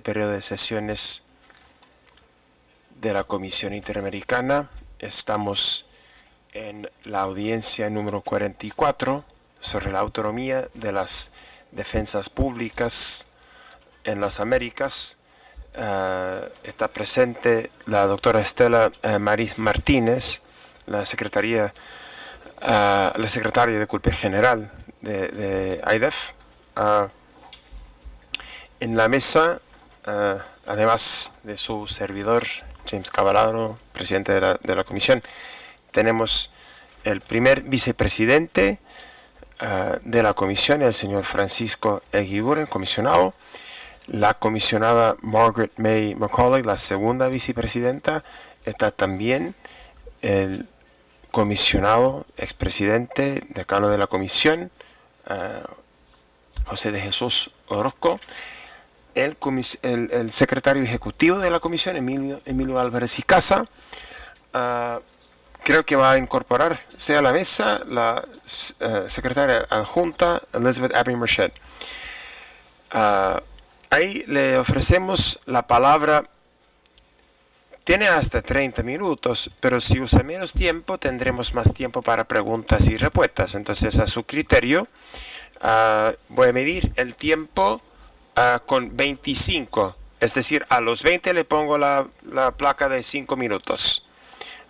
periodo de sesiones de la Comisión Interamericana. Estamos en la audiencia número 44 sobre la autonomía de las defensas públicas en las Américas. Ah, está presente la doctora Estela eh, Maris Martínez, la secretaría, ah, la secretaria de Culpe General de, de e ah, en la mesa eh, además de su servidor, James Cavalaro, presidente de la, comisión, tenemos el primer vicepresidente eh, de la comisión, el señor Francisco Eguiguren, comisionado, la comisionada Margaret May McCauley, la segunda vicepresidenta, está también el comisionado, expresidente, decano de la comisión, eh, José de Jesús Orozco, el, secretario ejecutivo de la comisión, Emilio, Emilio Álvarez y Casa, ah, creo que va a incorporarse a la mesa la eh, secretaria adjunta Elizabeth Abbey marchet ah, ahí le ofrecemos la palabra. Tiene hasta 30 minutos, pero si usa menos tiempo, tendremos más tiempo para preguntas y respuestas. Entonces, a su criterio, ah, voy a medir el tiempo Ah, con 25. Es decir, a los 20 le pongo la, placa de 5 minutos.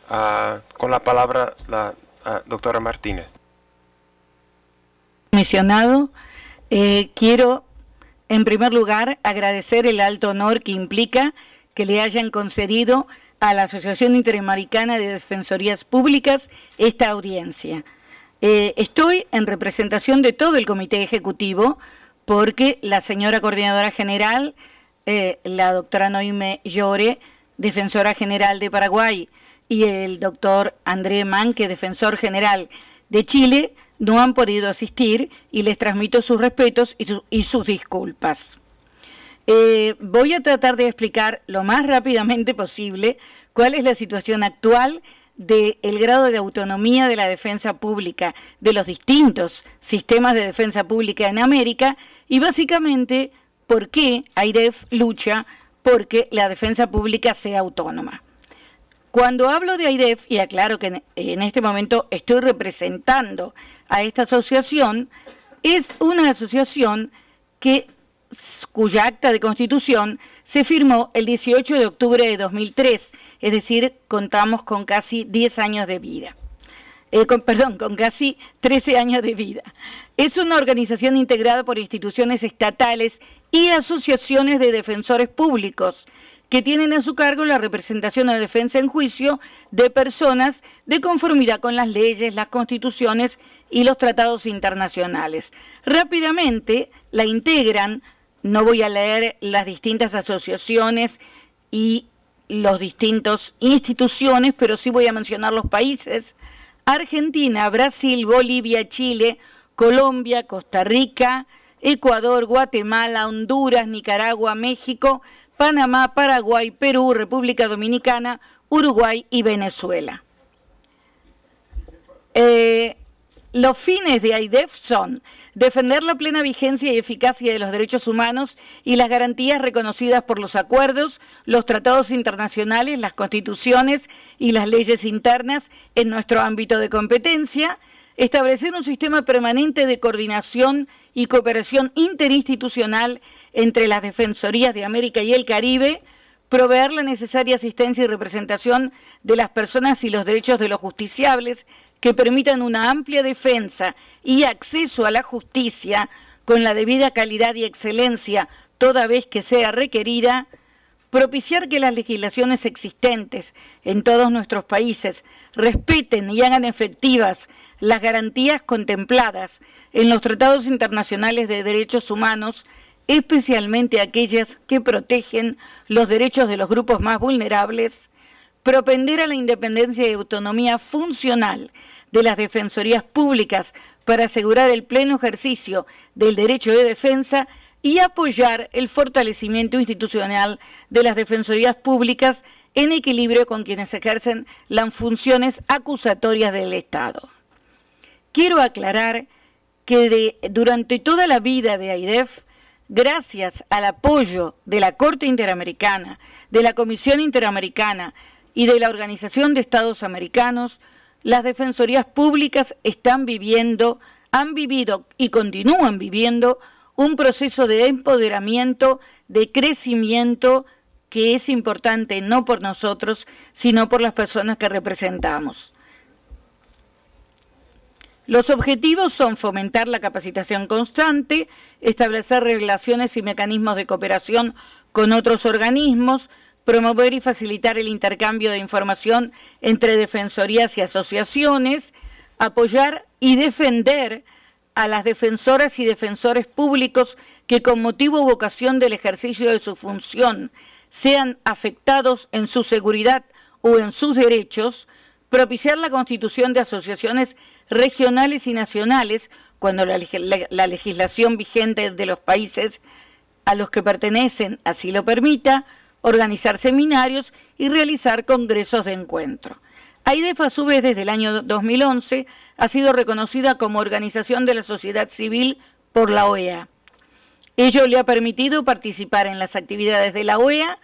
Ah, con la palabra la ah, doctora Martínez. Comisionado, eh, quiero en primer lugar agradecer el alto honor que implica que le hayan concedido a la Asociación Interamericana de Defensorías Públicas esta audiencia. Eh, estoy en representación de todo el Comité Ejecutivo porque la señora coordinadora general, eh, la doctora Noime Llore, defensora general de Paraguay, y el doctor André Manque, defensor general de Chile, no han podido asistir y les transmito sus respetos y, sus disculpas. Eh, voy a tratar de explicar lo más rápidamente posible cuál es la situación actual del grado de autonomía de la defensa pública, de los distintos sistemas de defensa pública en América y básicamente por qué AIDEF lucha porque la defensa pública sea autónoma. Cuando hablo de AIDEF, y aclaro que en este momento estoy representando a esta asociación, es una asociación que cuya acta de constitución se firmó el 18 de octubre de 2003, es decir, contamos con casi 10 años de vida. Eh, perdón, con casi 13 años de vida. Es una organización integrada por instituciones estatales y asociaciones de defensores públicos que tienen a su cargo la representación o defensa en juicio de personas de conformidad con las leyes, las constituciones y los tratados internacionales. Rápidamente la integran no voy a leer las distintas asociaciones y los distintos instituciones, pero sí voy a mencionar los países. Argentina, Brasil, Bolivia, Chile, Colombia, Costa Rica, Ecuador, Guatemala, Honduras, Nicaragua, México, Panamá, Paraguay, Perú, República Dominicana, Uruguay y Venezuela. Eh, los fines de AIDEF son defender la plena vigencia y eficacia de los derechos humanos y las garantías reconocidas por los acuerdos, los tratados internacionales, las constituciones y las leyes internas en nuestro ámbito de competencia, establecer un sistema permanente de coordinación y cooperación interinstitucional entre las Defensorías de América y el Caribe, proveer la necesaria asistencia y representación de las personas y los derechos de los justiciables, que permitan una amplia defensa y acceso a la justicia con la debida calidad y excelencia toda vez que sea requerida, propiciar que las legislaciones existentes en todos nuestros países respeten y hagan efectivas las garantías contempladas en los tratados internacionales de derechos humanos, especialmente aquellas que protegen los derechos de los grupos más vulnerables, propender a la independencia y autonomía funcional de las Defensorías Públicas para asegurar el pleno ejercicio del derecho de defensa y apoyar el fortalecimiento institucional de las Defensorías Públicas en equilibrio con quienes ejercen las funciones acusatorias del Estado. Quiero aclarar que durante toda la vida de AIDEF, gracias al apoyo de la Corte Interamericana, de la Comisión Interamericana y de la Organización de Estados Americanos, las defensorías públicas están viviendo, han vivido y continúan viviendo un proceso de empoderamiento, de crecimiento que es importante no por nosotros, sino por las personas que representamos. Los objetivos son fomentar la capacitación constante, establecer relaciones y mecanismos de cooperación con otros organismos, promover y facilitar el intercambio de información entre defensorías y asociaciones, apoyar y defender a las defensoras y defensores públicos que con motivo o vocación del ejercicio de su función sean afectados en su seguridad o en sus derechos, propiciar la constitución de asociaciones regionales y nacionales cuando la, legislación vigente de los países a los que pertenecen así lo permita, organizar seminarios y realizar congresos de encuentro. AIDEF, a su vez, desde el año 2011, ha sido reconocida como organización de la sociedad civil por la OEA. Ello le ha permitido participar en las actividades de la OEA,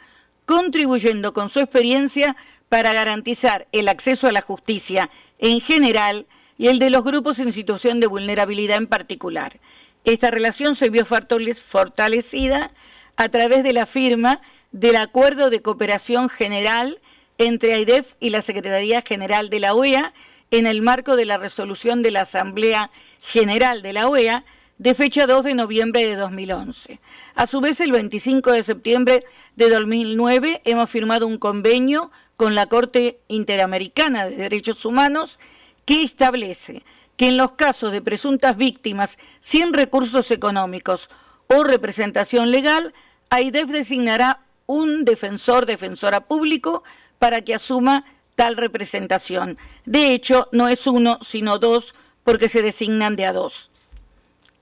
contribuyendo con su experiencia para garantizar el acceso a la justicia en general y el de los grupos en situación de vulnerabilidad en particular. Esta relación se vio fortalecida a través de la firma del Acuerdo de Cooperación General entre AIDEF y la Secretaría General de la OEA en el marco de la resolución de la Asamblea General de la OEA de fecha 2 de noviembre de 2011. A su vez, el 25 de septiembre de 2009 hemos firmado un convenio con la Corte Interamericana de Derechos Humanos que establece que en los casos de presuntas víctimas sin recursos económicos o representación legal, AIDEF designará un defensor, defensora público, para que asuma tal representación. De hecho, no es uno, sino dos, porque se designan de a dos.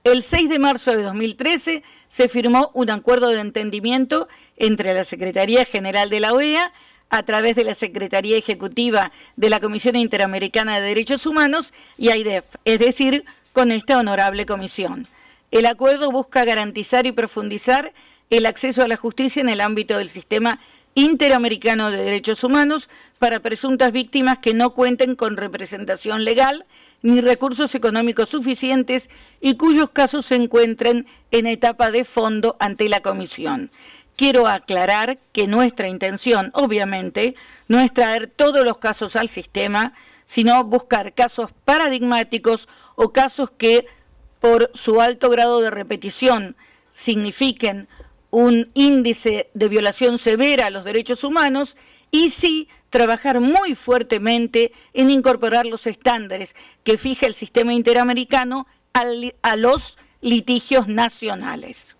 El 6 de marzo de 2013 se firmó un acuerdo de entendimiento entre la Secretaría General de la OEA, a través de la Secretaría Ejecutiva de la Comisión Interamericana de Derechos Humanos y AIDEF, es decir, con esta honorable comisión. El acuerdo busca garantizar y profundizar el acceso a la justicia en el ámbito del sistema interamericano de derechos humanos para presuntas víctimas que no cuenten con representación legal ni recursos económicos suficientes y cuyos casos se encuentren en etapa de fondo ante la Comisión. Quiero aclarar que nuestra intención, obviamente, no es traer todos los casos al sistema, sino buscar casos paradigmáticos o casos que, por su alto grado de repetición, signifiquen un índice de violación severa a los derechos humanos y sí trabajar muy fuertemente en incorporar los estándares que fija el sistema interamericano a los litigios nacionales.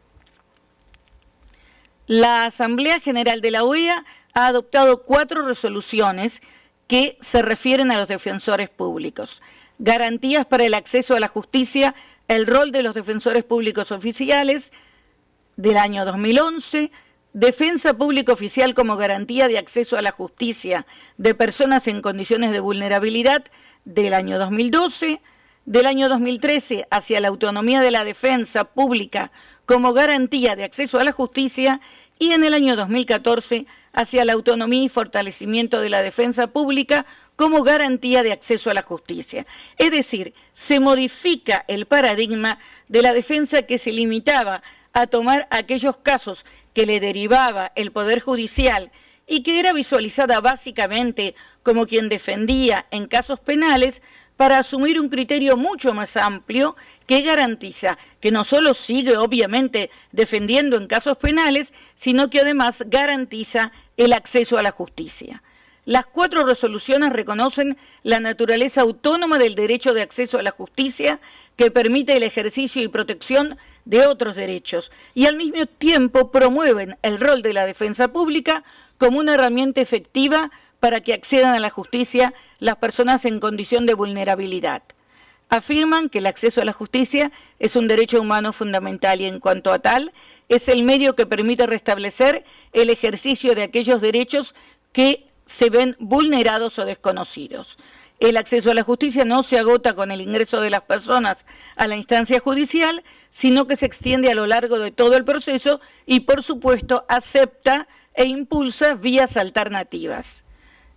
La Asamblea General de la OEA ha adoptado cuatro resoluciones que se refieren a los defensores públicos. Garantías para el acceso a la justicia, el rol de los defensores públicos oficiales, del año 2011, defensa pública oficial como garantía de acceso a la justicia de personas en condiciones de vulnerabilidad del año 2012, del año 2013 hacia la autonomía de la defensa pública como garantía de acceso a la justicia y en el año 2014 hacia la autonomía y fortalecimiento de la defensa pública como garantía de acceso a la justicia. Es decir, se modifica el paradigma de la defensa que se limitaba a tomar aquellos casos que le derivaba el Poder Judicial y que era visualizada básicamente como quien defendía en casos penales para asumir un criterio mucho más amplio que garantiza que no solo sigue obviamente defendiendo en casos penales, sino que además garantiza el acceso a la justicia. Las cuatro resoluciones reconocen la naturaleza autónoma del derecho de acceso a la justicia que permite el ejercicio y protección de otros derechos y al mismo tiempo promueven el rol de la defensa pública como una herramienta efectiva para que accedan a la justicia las personas en condición de vulnerabilidad. Afirman que el acceso a la justicia es un derecho humano fundamental y en cuanto a tal, es el medio que permite restablecer el ejercicio de aquellos derechos que se ven vulnerados o desconocidos. El acceso a la justicia no se agota con el ingreso de las personas a la instancia judicial, sino que se extiende a lo largo de todo el proceso y, por supuesto, acepta e impulsa vías alternativas.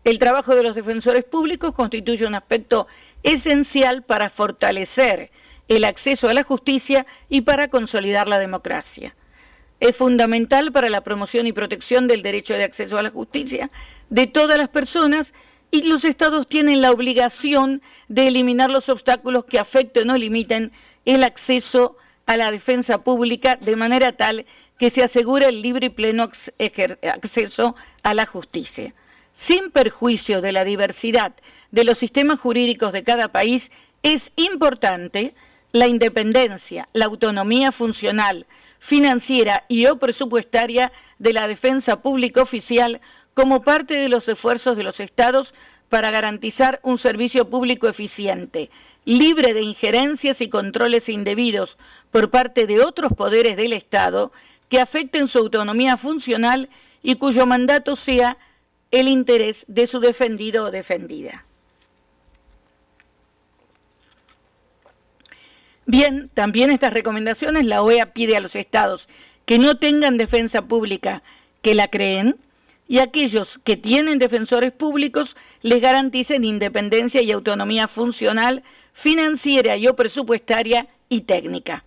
El trabajo de los defensores públicos constituye un aspecto esencial para fortalecer el acceso a la justicia y para consolidar la democracia es fundamental para la promoción y protección del derecho de acceso a la justicia de todas las personas y los estados tienen la obligación de eliminar los obstáculos que afecten o limiten el acceso a la defensa pública de manera tal que se asegure el libre y pleno acceso a la justicia. Sin perjuicio de la diversidad de los sistemas jurídicos de cada país, es importante la independencia, la autonomía funcional, financiera y o presupuestaria de la defensa pública oficial como parte de los esfuerzos de los estados para garantizar un servicio público eficiente, libre de injerencias y controles indebidos por parte de otros poderes del Estado que afecten su autonomía funcional y cuyo mandato sea el interés de su defendido o defendida. Bien, también estas recomendaciones la OEA pide a los estados que no tengan defensa pública que la creen y aquellos que tienen defensores públicos les garanticen independencia y autonomía funcional, financiera y o presupuestaria y técnica.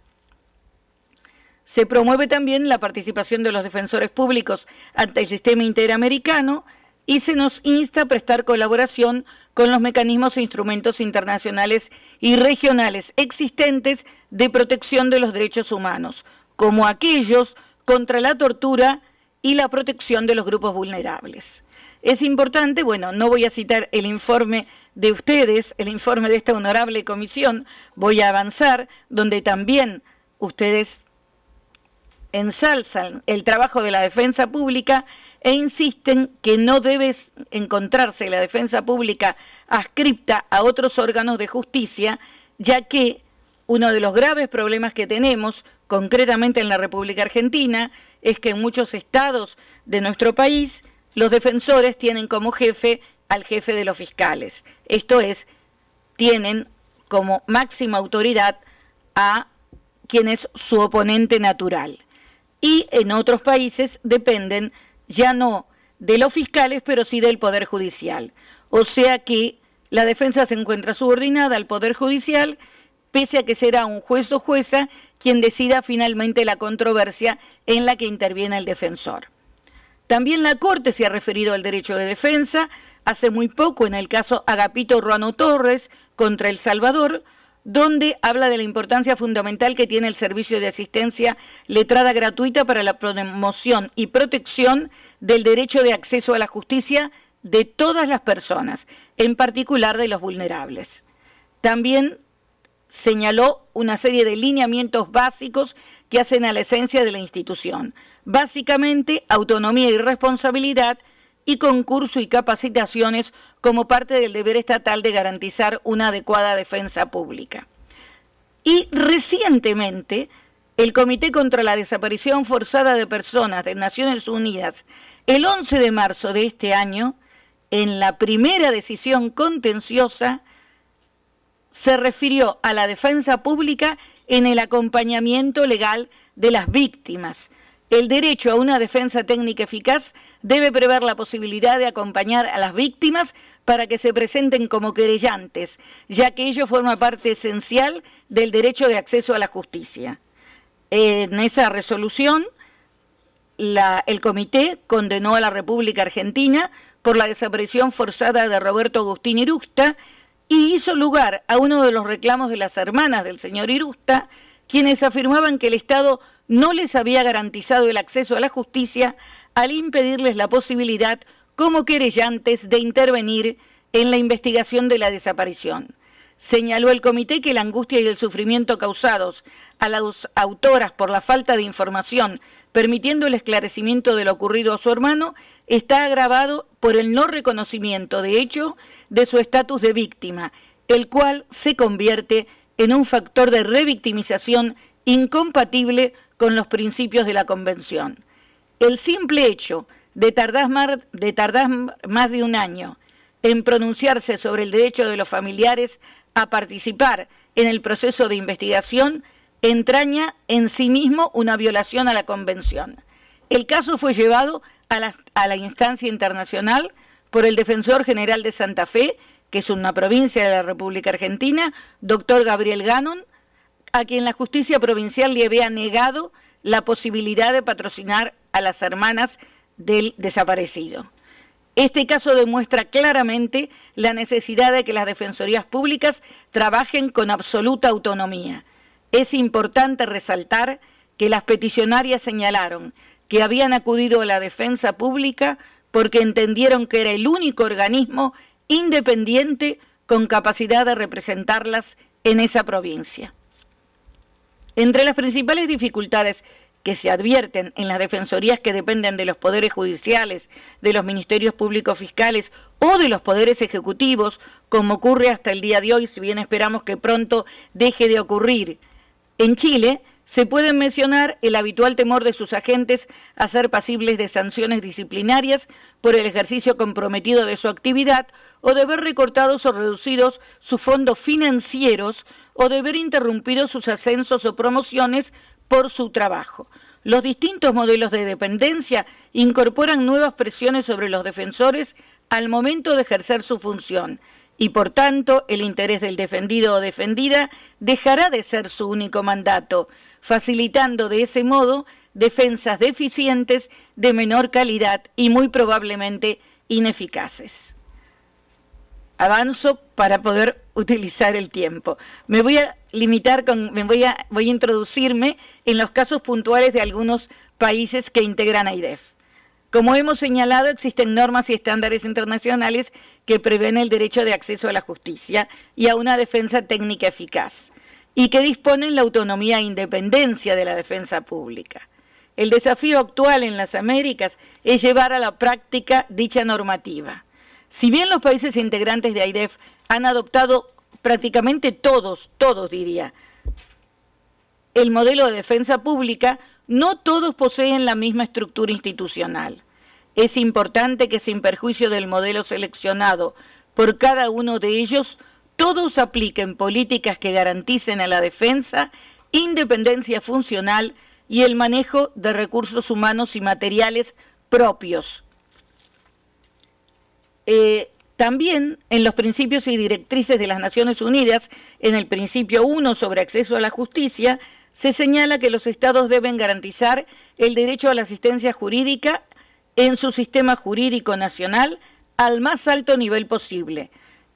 Se promueve también la participación de los defensores públicos ante el sistema interamericano, y se nos insta a prestar colaboración con los mecanismos e instrumentos internacionales y regionales existentes de protección de los derechos humanos, como aquellos contra la tortura y la protección de los grupos vulnerables. Es importante, bueno, no voy a citar el informe de ustedes, el informe de esta honorable comisión, voy a avanzar, donde también ustedes ensalzan el trabajo de la defensa pública e insisten que no debe encontrarse la defensa pública ascripta a otros órganos de justicia, ya que uno de los graves problemas que tenemos, concretamente en la República Argentina, es que en muchos estados de nuestro país los defensores tienen como jefe al jefe de los fiscales. Esto es, tienen como máxima autoridad a quien es su oponente natural y en otros países dependen ya no de los fiscales, pero sí del Poder Judicial. O sea que la defensa se encuentra subordinada al Poder Judicial, pese a que será un juez o jueza quien decida finalmente la controversia en la que interviene el defensor. También la Corte se ha referido al derecho de defensa, hace muy poco en el caso Agapito Ruano Torres contra El Salvador, donde habla de la importancia fundamental que tiene el servicio de asistencia letrada gratuita para la promoción y protección del derecho de acceso a la justicia de todas las personas, en particular de los vulnerables. También señaló una serie de lineamientos básicos que hacen a la esencia de la institución. Básicamente, autonomía y responsabilidad, y concurso y capacitaciones como parte del deber estatal de garantizar una adecuada defensa pública. Y recientemente, el Comité contra la Desaparición Forzada de Personas de Naciones Unidas, el 11 de marzo de este año, en la primera decisión contenciosa, se refirió a la defensa pública en el acompañamiento legal de las víctimas, el derecho a una defensa técnica eficaz debe prever la posibilidad de acompañar a las víctimas para que se presenten como querellantes, ya que ello forma parte esencial del derecho de acceso a la justicia. En esa resolución, el comité condenó a la República Argentina por la desaparición forzada de Roberto Agustín Irusta y hizo lugar a uno de los reclamos de las hermanas del señor Irusta, quienes afirmaban que el Estado no les había garantizado el acceso a la justicia al impedirles la posibilidad, como querellantes, de intervenir en la investigación de la desaparición. Señaló el comité que la angustia y el sufrimiento causados a las autoras por la falta de información, permitiendo el esclarecimiento de lo ocurrido a su hermano, está agravado por el no reconocimiento, de hecho, de su estatus de víctima, el cual se convierte en un factor de revictimización incompatible con los principios de la Convención. El simple hecho de tardar, más de un año en pronunciarse sobre el derecho de los familiares a participar en el proceso de investigación entraña en sí mismo una violación a la Convención. El caso fue llevado a la, a la, instancia internacional por el Defensor General de Santa Fe, que es una provincia de la República Argentina, doctor Gabriel Ganon, a quien la justicia provincial le había negado la posibilidad de patrocinar a las hermanas del desaparecido. Este caso demuestra claramente la necesidad de que las defensorías públicas trabajen con absoluta autonomía. Es importante resaltar que las peticionarias señalaron que habían acudido a la defensa pública porque entendieron que era el único organismo independiente con capacidad de representarlas en esa provincia. Entre las principales dificultades que se advierten en las defensorías que dependen de los poderes judiciales, de los ministerios públicos fiscales o de los poderes ejecutivos, como ocurre hasta el día de hoy, si bien esperamos que pronto deje de ocurrir. En Chile, se pueden mencionar el habitual temor de sus agentes a ser pasibles de sanciones disciplinarias por el ejercicio comprometido de su actividad o de ver recortados o reducidos sus fondos financieros o de ver interrumpidos sus ascensos o promociones por su trabajo. Los distintos modelos de dependencia incorporan nuevas presiones sobre los defensores al momento de ejercer su función y por tanto el interés del defendido o defendida dejará de ser su único mandato facilitando de ese modo defensas deficientes de menor calidad y muy probablemente ineficaces. Avanzo para poder utilizar el tiempo. Me voy a limitar con, me voy a, voy a introducirme en los casos puntuales de algunos países que integran a IDEF. Como hemos señalado, existen normas y estándares internacionales que prevén el derecho de acceso a la justicia y a una defensa técnica eficaz y que disponen la autonomía e independencia de la defensa pública. El desafío actual en las Américas es llevar a la práctica dicha normativa. Si bien los países integrantes de AIDEF han adoptado prácticamente todos, todos diría, el modelo de defensa pública, no todos poseen la misma estructura institucional. Es importante que sin perjuicio del modelo seleccionado por cada uno de ellos, todos apliquen políticas que garanticen a la defensa independencia funcional y el manejo de recursos humanos y materiales propios. Eh, también en los principios y directrices de las Naciones Unidas, en el principio 1 sobre acceso a la justicia, se señala que los estados deben garantizar el derecho a la asistencia jurídica en su sistema jurídico nacional al más alto nivel posible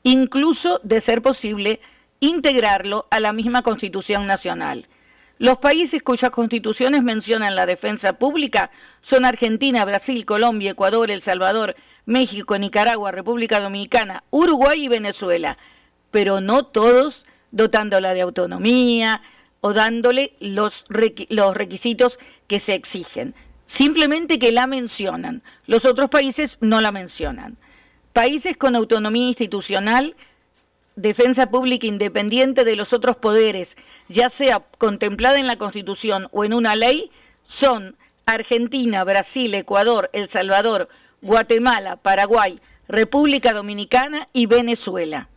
incluso de ser posible integrarlo a la misma Constitución Nacional. Los países cuyas constituciones mencionan la defensa pública son Argentina, Brasil, Colombia, Ecuador, El Salvador, México, Nicaragua, República Dominicana, Uruguay y Venezuela, pero no todos dotándola de autonomía o dándole los, requisitos que se exigen. Simplemente que la mencionan. Los otros países no la mencionan. Países con autonomía institucional, defensa pública independiente de los otros poderes, ya sea contemplada en la Constitución o en una ley, son Argentina, Brasil, Ecuador, El Salvador, Guatemala, Paraguay, República Dominicana y Venezuela.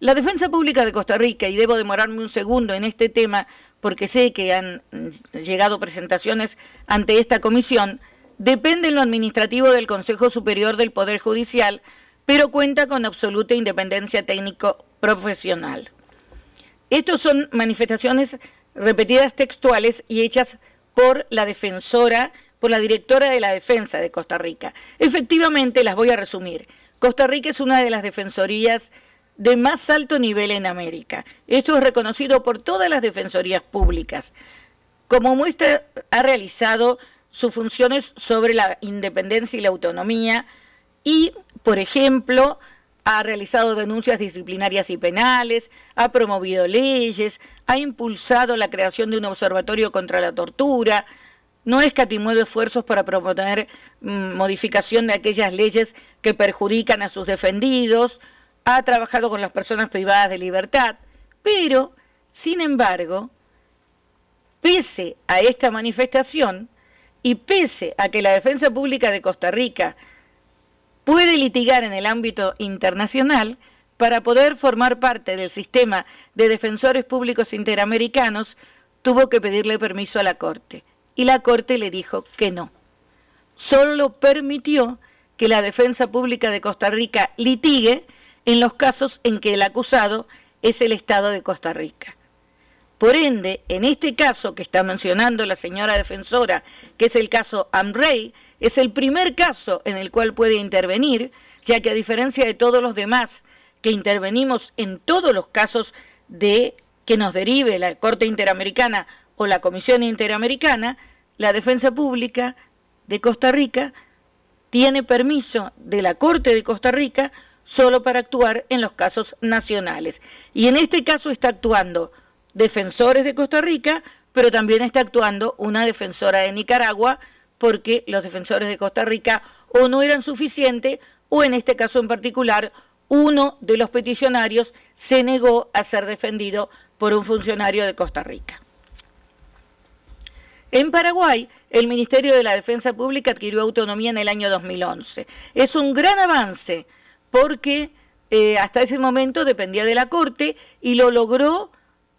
La defensa pública de Costa Rica, y debo demorarme un segundo en este tema porque sé que han mm, llegado presentaciones ante esta comisión, depende en lo administrativo del Consejo Superior del Poder Judicial, pero cuenta con absoluta independencia técnico-profesional. Estos son manifestaciones repetidas textuales y hechas por la defensora, por la directora de la defensa de Costa Rica. Efectivamente, las voy a resumir. Costa Rica es una de las defensorías de más alto nivel en América. Esto es reconocido por todas las defensorías públicas. Como muestra, ha realizado sus funciones sobre la independencia y la autonomía y, por ejemplo, ha realizado denuncias disciplinarias y penales, ha promovido leyes, ha impulsado la creación de un observatorio contra la tortura, no escatimó esfuerzos para proponer mm, modificación de aquellas leyes que perjudican a sus defendidos, ha trabajado con las personas privadas de libertad, pero, sin embargo, pese a esta manifestación, y pese a que la defensa pública de Costa Rica puede litigar en el ámbito internacional, para poder formar parte del sistema de defensores públicos interamericanos, tuvo que pedirle permiso a la Corte. Y la Corte le dijo que no. Solo permitió que la defensa pública de Costa Rica litigue en los casos en que el acusado es el Estado de Costa Rica. Por ende, en este caso que está mencionando la señora defensora, que es el caso Amrey, es el primer caso en el cual puede intervenir, ya que a diferencia de todos los demás que intervenimos en todos los casos de que nos derive la Corte Interamericana o la Comisión Interamericana, la Defensa Pública de Costa Rica tiene permiso de la Corte de Costa Rica solo para actuar en los casos nacionales. Y en este caso está actuando defensores de Costa Rica, pero también está actuando una defensora de Nicaragua, porque los defensores de Costa Rica o no eran suficientes, o en este caso en particular, uno de los peticionarios se negó a ser defendido por un funcionario de Costa Rica. En Paraguay, el Ministerio de la Defensa Pública adquirió autonomía en el año 2011. Es un gran avance porque eh, hasta ese momento dependía de la Corte y lo logró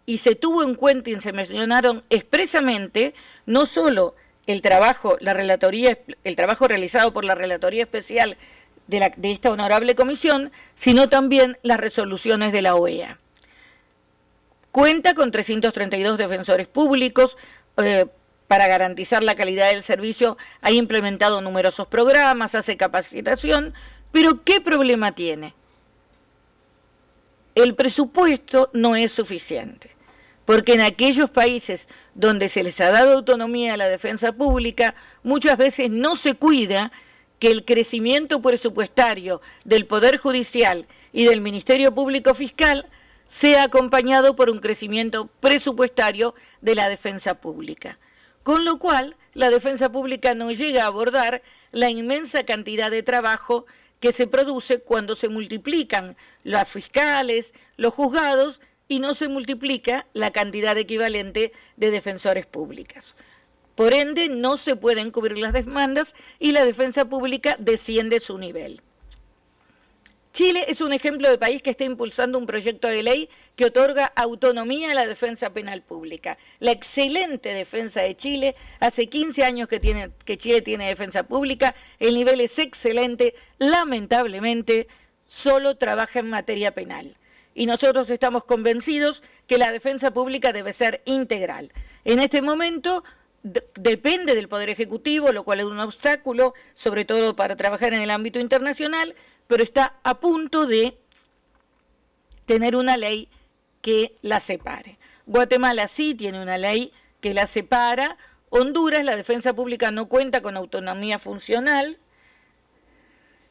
y se tuvo en cuenta y se mencionaron expresamente no solo el trabajo, la relatoría, el trabajo realizado por la Relatoría Especial de, esta honorable comisión, sino también las resoluciones de la OEA. Cuenta con 332 defensores públicos eh, para garantizar la calidad del servicio, ha implementado numerosos programas, hace capacitación, pero ¿qué problema tiene? El presupuesto no es suficiente porque en aquellos países donde se les ha dado autonomía a la defensa pública, muchas veces no se cuida que el crecimiento presupuestario del Poder Judicial y del Ministerio Público Fiscal sea acompañado por un crecimiento presupuestario de la defensa pública. Con lo cual, la defensa pública no llega a abordar la inmensa cantidad de trabajo que se produce cuando se multiplican los fiscales, los juzgados y no se multiplica la cantidad equivalente de defensores públicos. Por ende, no se pueden cubrir las demandas y la defensa pública desciende su nivel. Chile es un ejemplo de país que está impulsando un proyecto de ley que otorga autonomía a la defensa penal pública. La excelente defensa de Chile, hace 15 años que, tiene, que Chile tiene defensa pública, el nivel es excelente, lamentablemente solo trabaja en materia penal y nosotros estamos convencidos que la defensa pública debe ser integral. En este momento depende del Poder Ejecutivo, lo cual es un obstáculo, sobre todo para trabajar en el ámbito internacional, pero está a punto de tener una ley que la separe. Guatemala sí tiene una ley que la separa. Honduras, la defensa pública no cuenta con autonomía funcional.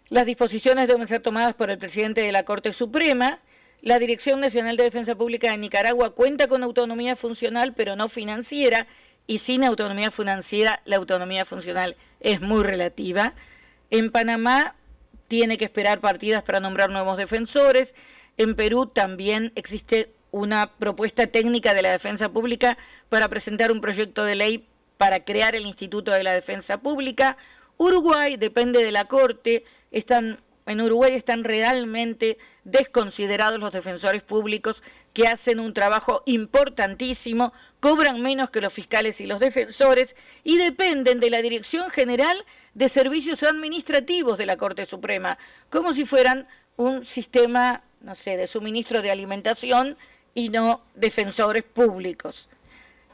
Las disposiciones deben ser tomadas por el presidente de la Corte Suprema la Dirección Nacional de Defensa Pública de Nicaragua cuenta con autonomía funcional, pero no financiera, y sin autonomía financiera la autonomía funcional es muy relativa. En Panamá tiene que esperar partidas para nombrar nuevos defensores. En Perú también existe una propuesta técnica de la defensa pública para presentar un proyecto de ley para crear el Instituto de la Defensa Pública. Uruguay depende de la Corte, están en Uruguay están realmente desconsiderados los defensores públicos que hacen un trabajo importantísimo, cobran menos que los fiscales y los defensores y dependen de la Dirección General de Servicios Administrativos de la Corte Suprema, como si fueran un sistema, no sé, de suministro de alimentación y no defensores públicos.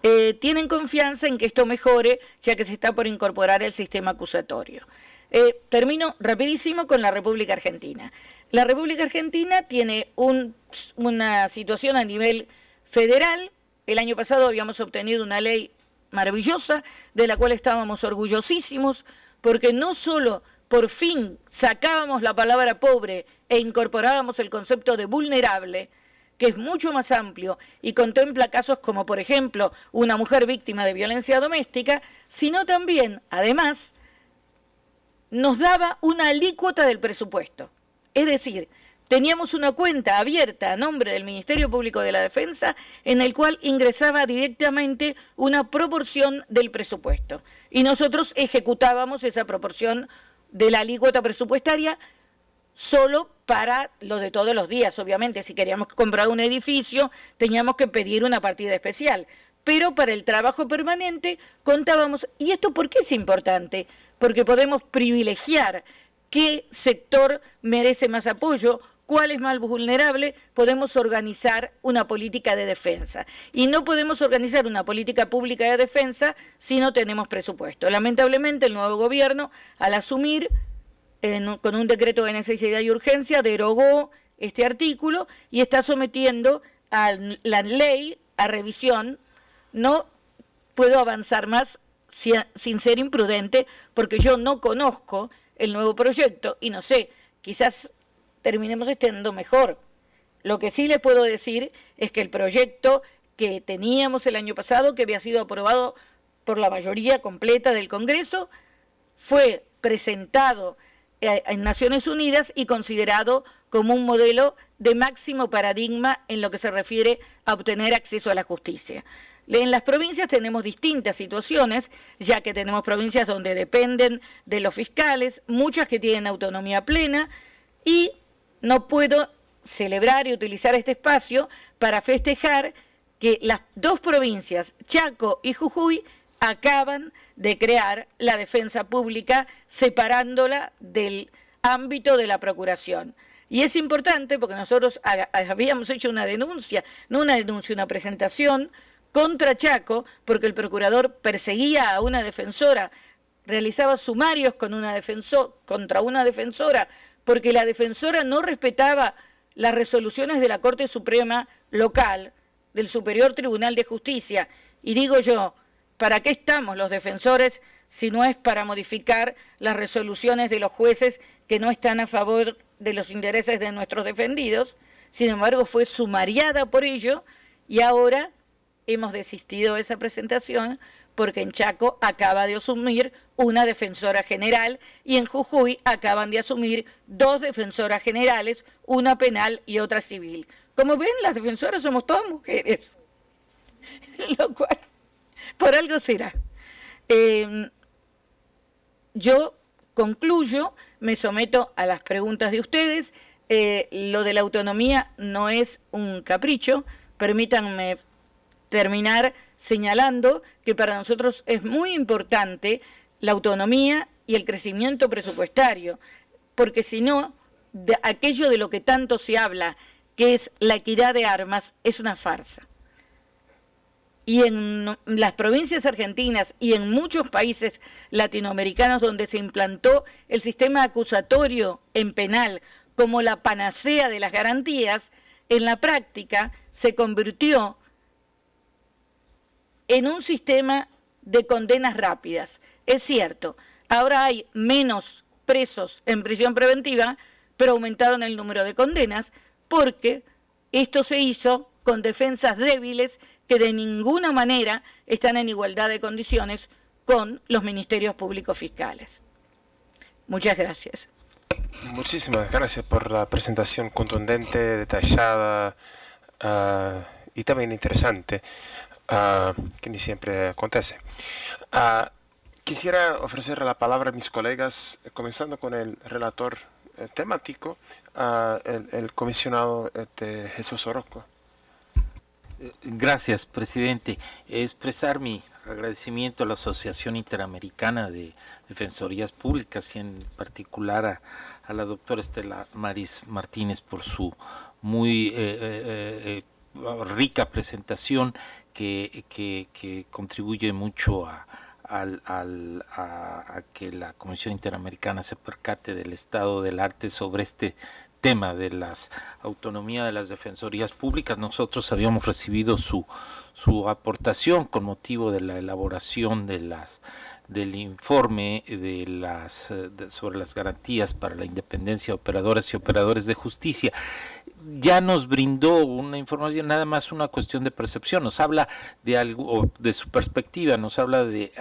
Eh, tienen confianza en que esto mejore, ya que se está por incorporar el sistema acusatorio. Eh, termino rapidísimo con la República Argentina. La República Argentina tiene una situación a nivel federal. El año pasado habíamos obtenido una ley maravillosa de la cual estábamos orgullosísimos porque no solo por fin sacábamos la palabra pobre e incorporábamos el concepto de vulnerable, que es mucho más amplio y contempla casos como, por ejemplo, una mujer víctima de violencia doméstica, sino también, además, nos daba una alícuota del presupuesto. Es decir, teníamos una cuenta abierta a nombre del Ministerio Público de la Defensa en el cual ingresaba directamente una proporción del presupuesto. Y nosotros ejecutábamos esa proporción de la alícuota presupuestaria solo para lo de todos los días, obviamente. Si queríamos comprar un edificio, teníamos que pedir una partida especial. Pero para el trabajo permanente contábamos, ¿y esto por qué es importante? porque podemos privilegiar qué sector merece más apoyo, cuál es más vulnerable, podemos organizar una política de defensa. Y no podemos organizar una política pública de defensa si no tenemos presupuesto. Lamentablemente, el nuevo gobierno, al asumir con un decreto de necesidad y urgencia, derogó este artículo y está sometiendo a la ley a revisión. No puedo avanzar más sin ser imprudente, porque yo no conozco el nuevo proyecto y no sé, quizás terminemos estando mejor. Lo que sí les puedo decir es que el proyecto que teníamos el año pasado, que había sido aprobado por la mayoría completa del Congreso, fue presentado eh, en Naciones Unidas y considerado como un modelo de máximo paradigma en lo que se refiere a obtener acceso a la justicia. En las provincias tenemos distintas situaciones, ya que tenemos provincias donde dependen de los fiscales, muchas que tienen autonomía plena, y no puedo celebrar y utilizar este espacio para festejar que las dos provincias, Chaco y Jujuy, acaban de crear la defensa pública separándola del ámbito de la procuración. Y es importante porque nosotros habíamos hecho una denuncia, no una denuncia, una presentación contra Chaco, porque el procurador perseguía a una defensora, realizaba sumarios con una contra una defensora, porque la defensora no respetaba las resoluciones de la Corte Suprema local, del Superior Tribunal de Justicia. Y digo yo, ¿para qué estamos los defensores? si no es para modificar las resoluciones de los jueces que no están a favor de los intereses de nuestros defendidos. Sin embargo, fue sumariada por ello y ahora hemos desistido de esa presentación porque en Chaco acaba de asumir una defensora general y en Jujuy acaban de asumir dos defensoras generales, una penal y otra civil. Como ven, las defensoras somos todas mujeres, lo cual por algo será. Eh, yo concluyo, me someto a las preguntas de ustedes. Eh, lo de la autonomía no es un capricho. Permítanme terminar señalando que para nosotros es muy importante la autonomía y el crecimiento presupuestario, porque si no, aquello de lo que tanto se habla, que es la equidad de armas, es una farsa y en las provincias argentinas y en muchos países latinoamericanos donde se implantó el sistema acusatorio en penal como la panacea de las garantías, en la práctica se convirtió en un sistema de condenas rápidas. Es cierto, ahora hay menos presos en prisión preventiva, pero aumentaron el número de condenas porque esto se hizo con defensas débiles que de ninguna manera están en igualdad de condiciones con los ministerios públicos fiscales. Muchas gracias. Muchísimas gracias por la presentación contundente, detallada ah, y también interesante, ah, que ni siempre acontece. Ah, quisiera ofrecer la palabra a mis colegas, comenzando con el relator eh, temático, el, comisionado este, Jesús Orozco. Gracias, presidente. Expresar mi agradecimiento a la Asociación Interamericana de Defensorías Públicas y en particular a, la doctora Estela Maris Martínez por su muy eh, eh, eh, rica presentación que, contribuye mucho a, que la Comisión Interamericana se percate del estado del arte sobre este tema de las autonomía de las defensorías públicas. Nosotros habíamos recibido su, su aportación con motivo de la elaboración de las del informe de las sobre las garantías para la independencia de operadoras y operadores de justicia ya nos brindó una información, nada más una cuestión de percepción, nos habla de algo, de su perspectiva, nos habla de,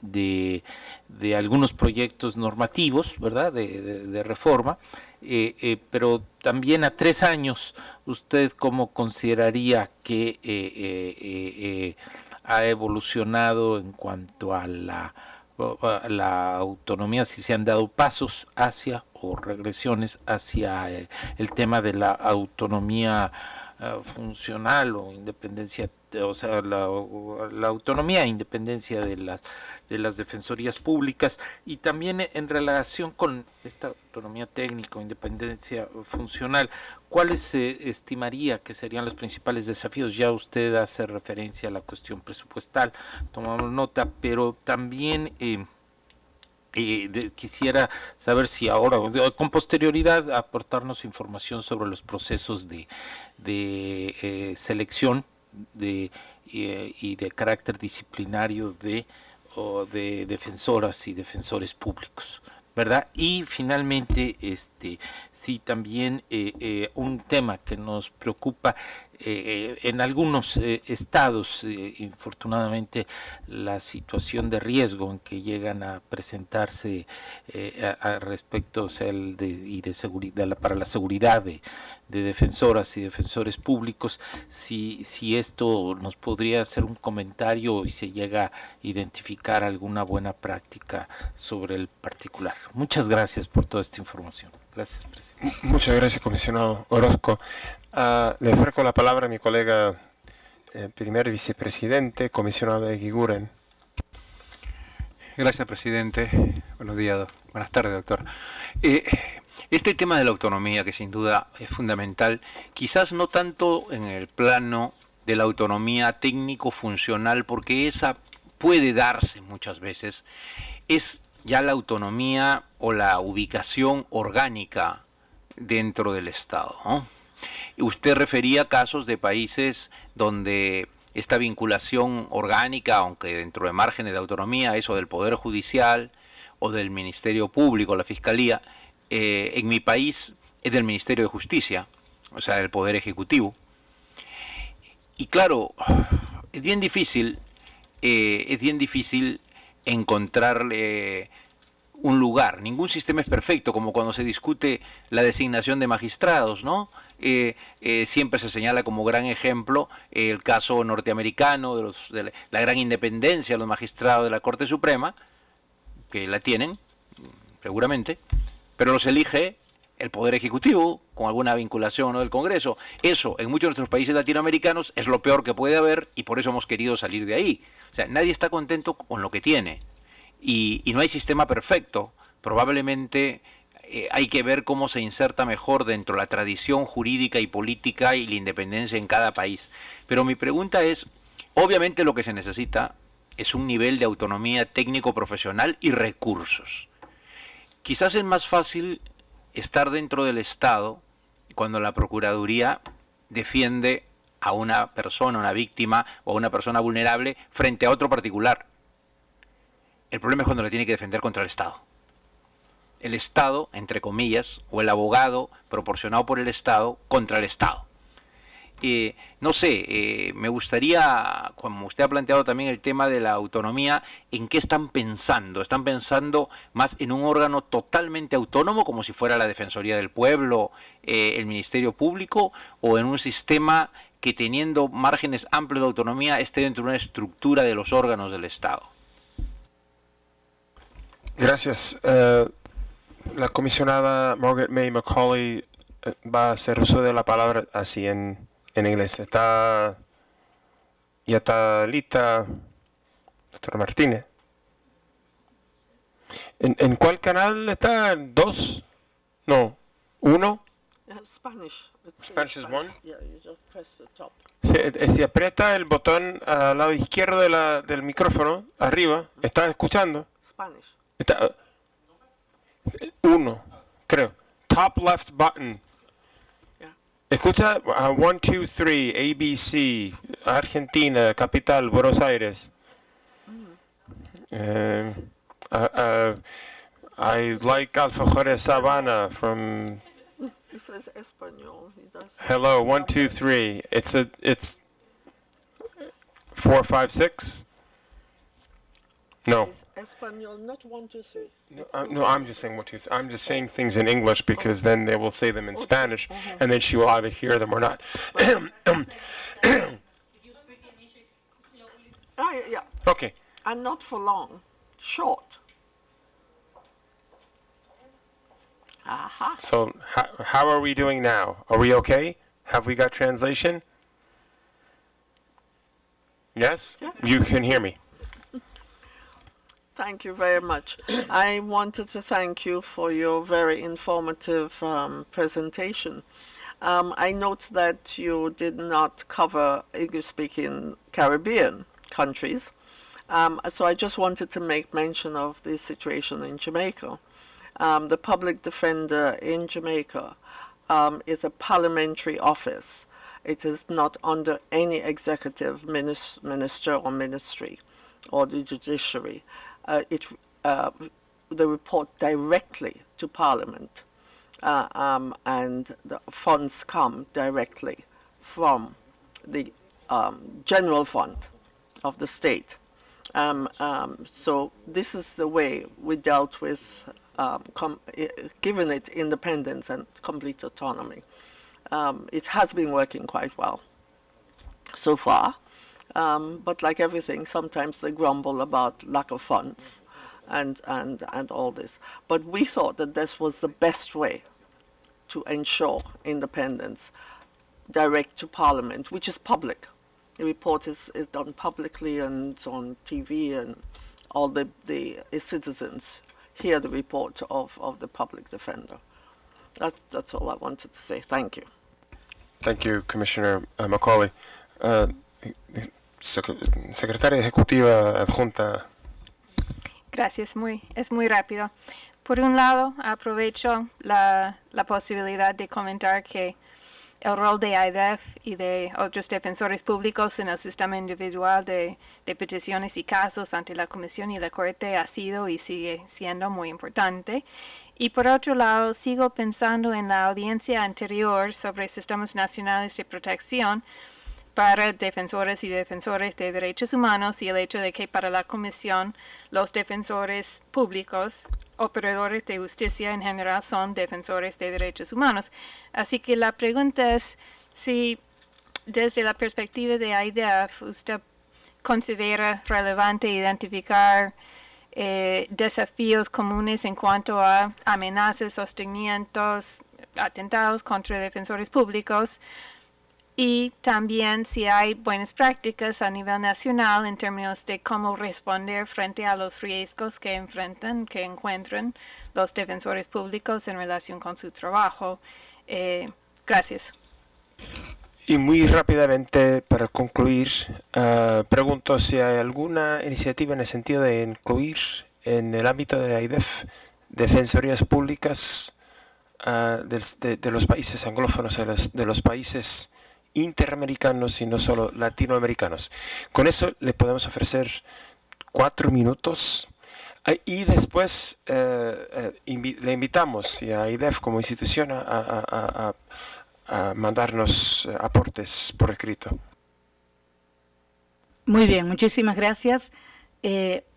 de, de, algunos proyectos normativos, ¿verdad?, de, de reforma, eh, eh, pero también a tres años, ¿usted cómo consideraría que eh, ha evolucionado en cuanto a la autonomía, si se han dado pasos hacia o regresiones hacia el tema de la autonomía? Ah, funcional o independencia, o sea, la, autonomía e independencia de las, de las defensorías públicas y también en relación con esta autonomía técnica o independencia funcional, ¿cuáles se estimaría que serían los principales desafíos? Ya usted hace referencia a la cuestión presupuestal, tomamos nota, pero también... Eh, quisiera saber si ahora, con posterioridad, aportarnos información sobre los procesos de, de eh, selección de, y de carácter disciplinario de, o de defensoras y defensores públicos. ¿Verdad? Y finalmente, este, sí, también eh, eh, un tema que nos preocupa eh, en algunos eh, estados, eh, infortunadamente, la situación de riesgo en que llegan a presentarse a, respecto y de seguridad, para la seguridad de, defensoras y defensores públicos, si, si esto nos podría hacer un comentario y se llega a identificar alguna buena práctica sobre el particular. Muchas gracias por toda esta información. Gracias, presidente. Muchas gracias, comisionado Orozco. Ah, le ofrezco la palabra a mi colega, eh, primer vicepresidente, comisionado de Giguren. Gracias, presidente. Buenos días, buenas tardes, doctor. Eh, este tema de la autonomía, que sin duda es fundamental, quizás no tanto en el plano de la autonomía técnico-funcional, porque esa puede darse muchas veces, es ya la autonomía o la ubicación orgánica dentro del Estado. ¿no? Usted refería casos de países donde esta vinculación orgánica, aunque dentro de márgenes de autonomía, eso del Poder Judicial o del Ministerio Público, la Fiscalía, eh, en mi país es del Ministerio de Justicia, o sea, del Poder Ejecutivo. Y claro, es bien difícil, eh, es bien difícil encontrarle un lugar. Ningún sistema es perfecto, como cuando se discute la designación de magistrados, ¿no? Eh, eh, siempre se señala como gran ejemplo el caso norteamericano de, de la gran independencia de los magistrados de la Corte Suprema, que la tienen, seguramente, pero los elige el Poder Ejecutivo, con alguna vinculación o del Congreso. Eso, en muchos de nuestros países latinoamericanos, es lo peor que puede haber y por eso hemos querido salir de ahí. O sea, nadie está contento con lo que tiene. Y, y no hay sistema perfecto. Probablemente eh, hay que ver cómo se inserta mejor dentro de la tradición jurídica y política y la independencia en cada país. Pero mi pregunta es, obviamente lo que se necesita es un nivel de autonomía técnico-profesional y recursos. Quizás es más fácil estar dentro del Estado cuando la Procuraduría defiende a una persona, una víctima o a una persona vulnerable frente a otro particular. El problema es cuando la tiene que defender contra el Estado el Estado, entre comillas, o el abogado proporcionado por el Estado contra el Estado. no sé, eh, me gustaría, como usted ha planteado también el tema de la autonomía, ¿en qué están pensando? ¿Están pensando más en un órgano totalmente autónomo, como si fuera la Defensoría del Pueblo, eh, el Ministerio Público, o en un sistema que teniendo márgenes amplios de autonomía esté dentro de una estructura de los órganos del Estado? Gracias. Eh, la comisionada Margaret May McCauley eh, va a hacer uso de la palabra así en, en inglés. Está ya está lista, doctor Martínez. ¿En, ¿En, cuál canal está? ¿Dos? No, ¿uno? Uh, Spanish. Spanish is one. Yeah, you just press top. Eh, se, aprieta el botón al lado izquierdo de la, del micrófono, arriba. ¿Estás escuchando? Spanish. Está, Uno, creo. Top left button. Yeah. Escucha, uh, one, two, three, ABC, Argentina, capital, Buenos Aires. Mm. Uh, uh, I like Alfajores Sabana from. He says Espanol. He does. Hello, one, two, three. It's a. It's. Four, five, six. No. Espanol, not one, two, three. No, uh, no, I'm just saying one, two, three. I'm just saying things in English because okay. then they will say them in okay. Spanish, mm-hmm. and then she will either hear them or not. ah, yeah, yeah. Okay. And not for long, short. Aha. So how, how are we doing now? Are we okay? Have we got translation? Yes? Yeah. You can hear me. Thank you very much. I wanted to thank you for your very informative um, presentation. Um, I note that you did not cover English-speaking Caribbean countries, um, so I just wanted to make mention of the situation in Jamaica. Um, the public defender in Jamaica um, is a parliamentary office. It is not under any executive minister or ministry or the judiciary. Uh, it, uh, the report directly to Parliament. Uh, um, and the funds come directly from the um, general fund of the state. Um, um, so this is the way we dealt with um, giving it independence and complete autonomy. Um, it has been working quite well so far. Um, but like everything, sometimes they grumble about lack of funds and, and, and all this. But we thought that this was the best way to ensure independence direct to Parliament, which is public. The report is, is done publicly and on TV, and all the, the citizens hear the report of, of the public defender. That's that's all I wanted to say. Thank you. Thank you, Commissioner uh, Macaulay. Uh, secretaria ejecutiva adjunta. Gracias, muy, es muy rápido. Por un lado, aprovecho la, la posibilidad de comentar que el rol de IDEF y de otros defensores públicos en el sistema individual de, de, peticiones y casos ante la Comisión y la Corte ha sido y sigue siendo muy importante. Y por otro lado, sigo pensando en la audiencia anterior sobre sistemas nacionales de protección, para defensores y defensores de derechos humanos y el hecho de que para la Comisión los defensores públicos, operadores de justicia en general, son defensores de derechos humanos. Así que la pregunta es si desde la perspectiva de idea usted considera relevante identificar eh, desafíos comunes en cuanto a amenazas, sostenimientos, atentados contra defensores públicos, y también si hay buenas prácticas a nivel nacional en términos de cómo responder frente a los riesgos que enfrentan, que encuentran los defensores públicos en relación con su trabajo. Eh, gracias. Y muy rápidamente, para concluir, eh, pregunto si hay alguna iniciativa en el sentido de incluir en el ámbito de AIDEF defensorías públicas eh, de, los países anglófonos, de los países interamericanos y no solo latinoamericanos. Con eso le podemos ofrecer cuatro minutos y después eh, eh, le invitamos a IDEF como institución a, mandarnos eh, aportes por escrito. Muy bien, muchísimas gracias.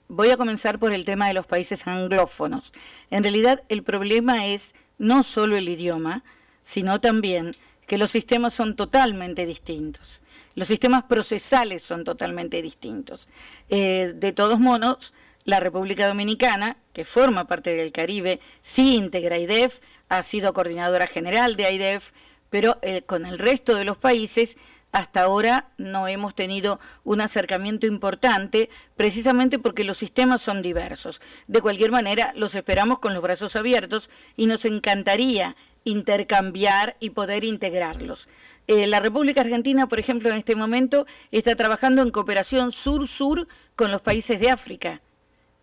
voy a comenzar por el tema de los países anglófonos. En realidad el problema es no solo el idioma, sino también que los sistemas son totalmente distintos. Los sistemas procesales son totalmente distintos. Eh, de todos modos, la República Dominicana, que forma parte del Caribe, sí integra IDEF, ha sido coordinadora general de IDEF, pero eh, con el resto de los países hasta ahora no hemos tenido un acercamiento importante, precisamente porque los sistemas son diversos. De cualquier manera, los esperamos con los brazos abiertos y nos encantaría intercambiar y poder integrarlos. Eh, la República Argentina, por ejemplo, en este momento está trabajando en cooperación sur-sur con los países de África,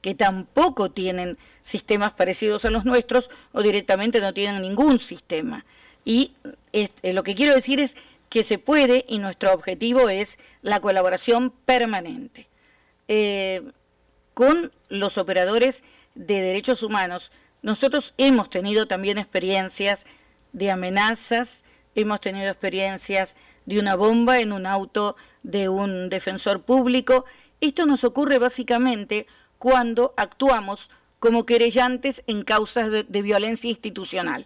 que tampoco tienen sistemas parecidos a los nuestros o directamente no tienen ningún sistema. Y eh, lo que quiero decir es que se puede y nuestro objetivo es la colaboración permanente eh, con los operadores de derechos humanos nosotros hemos tenido también experiencias de amenazas, hemos tenido experiencias de una bomba en un auto de un defensor público. Esto nos ocurre básicamente cuando actuamos como querellantes en causas de, violencia institucional,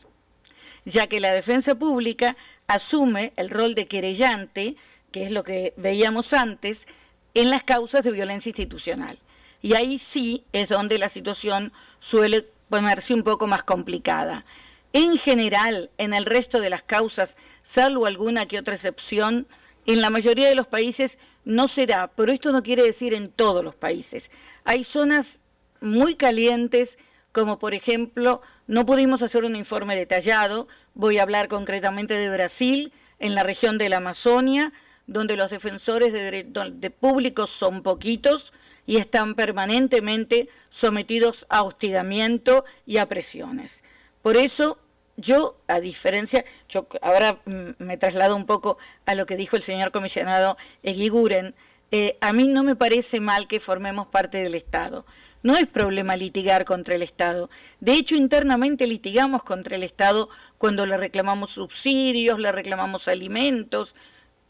ya que la defensa pública asume el rol de querellante, que es lo que veíamos antes, en las causas de violencia institucional. Y ahí sí es donde la situación suele ponerse un poco más complicada. En general, en el resto de las causas, salvo alguna que otra excepción, en la mayoría de los países no será, pero esto no quiere decir en todos los países. Hay zonas muy calientes, como por ejemplo, no pudimos hacer un informe detallado, voy a hablar concretamente de Brasil, en la región de la Amazonia, donde los defensores de de públicos son poquitos, y están permanentemente sometidos a hostigamiento y a presiones. Por eso yo, a diferencia, ahora mm, me traslado un poco a lo que dijo el señor comisionado Eguiguren, eh, a mí no me parece mal que formemos parte del Estado. No es problema litigar contra el Estado. De hecho, internamente litigamos contra el Estado cuando le reclamamos subsidios, le reclamamos alimentos.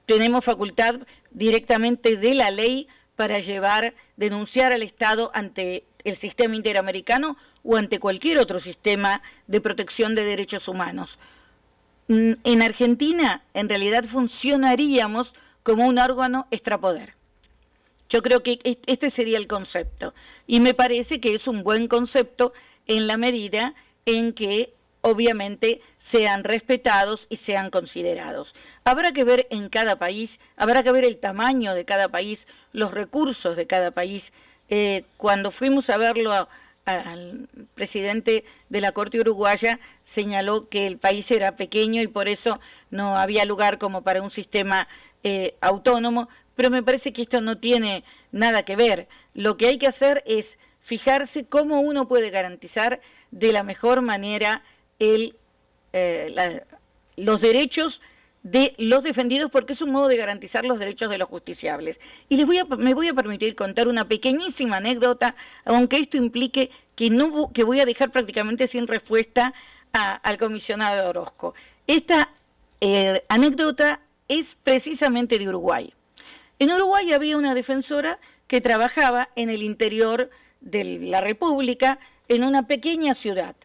Tenemos facultad directamente de la ley para llevar, denunciar al Estado ante el sistema interamericano o ante cualquier otro sistema de protección de derechos humanos. Mm, en Argentina, en realidad, funcionaríamos como un órgano extrapoder. Yo creo que este sería el concepto. Y me parece que es un buen concepto en la medida en que obviamente sean respetados y sean considerados. Habrá que ver en cada país, habrá que ver el tamaño de cada país, los recursos de cada país. Eh, cuando fuimos a verlo al presidente de la Corte Uruguaya, señaló que el país era pequeño y por eso no había lugar como para un sistema eh, autónomo, pero me parece que esto no tiene nada que ver. Lo que hay que hacer es fijarse cómo uno puede garantizar de la mejor manera eh, los derechos de los defendidos porque es un modo de garantizar los derechos de los justiciables. Y les voy a, me voy a permitir contar una pequeñísima anécdota, aunque esto implique que, no, que voy a dejar prácticamente sin respuesta al comisionado Orozco. Esta eh, anécdota es precisamente de Uruguay. En Uruguay había una defensora que trabajaba en el interior de la República, en una pequeña ciudad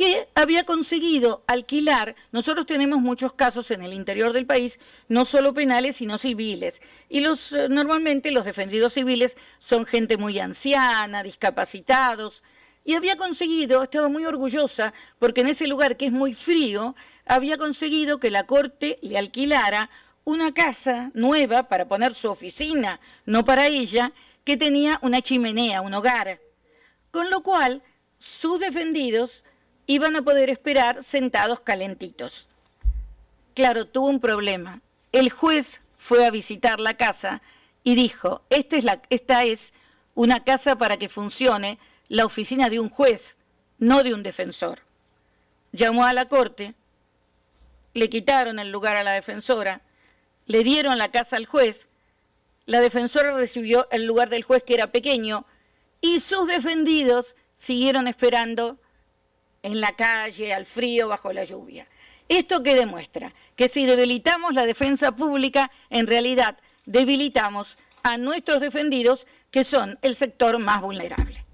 que había conseguido alquilar, nosotros tenemos muchos casos en el interior del país, no solo penales, sino civiles. Y los eh, normalmente los defendidos civiles son gente muy anciana, discapacitados, y había conseguido, estaba muy orgullosa, porque en ese lugar que es muy frío, había conseguido que la corte le alquilara una casa nueva para poner su oficina, no para ella, que tenía una chimenea, un hogar. Con lo cual, sus defendidos iban a poder esperar sentados calentitos. Claro, tuvo un problema. El juez fue a visitar la casa y dijo, es, la, esta es una casa para que funcione la oficina de un juez, no de un defensor. Llamó a la corte, le quitaron el lugar a la defensora, le dieron la casa al juez, la defensora recibió el lugar del juez que era pequeño y sus defendidos siguieron esperando en la calle, al frío, bajo la lluvia. ¿Esto qué demuestra? Que si debilitamos la defensa pública, en realidad debilitamos a nuestros defendidos, que son el sector más vulnerable.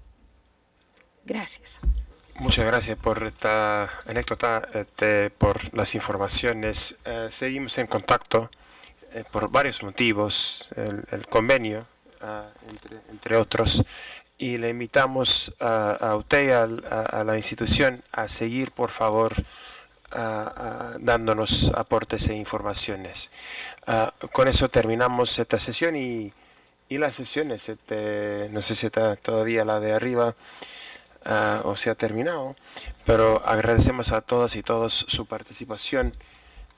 Gracias. Muchas gracias por esta anécdota, este, por las informaciones. Eh, seguimos en contacto eh, por varios motivos, el, convenio, ah, entre, entre, otros, y le invitamos a, a usted, a, a, la institución, a seguir, por favor, dándonos aportes e informaciones. Ah, con eso terminamos esta sesión y, y las sesiones, este, no sé si está todavía la de arriba ah, o se ha terminado, pero agradecemos a todas y todos su participación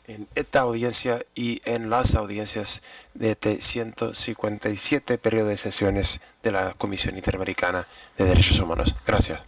en esta audiencia y en las audiencias de este 157 periodo de sesiones de la Comisión Interamericana de Derechos Humanos. Gracias.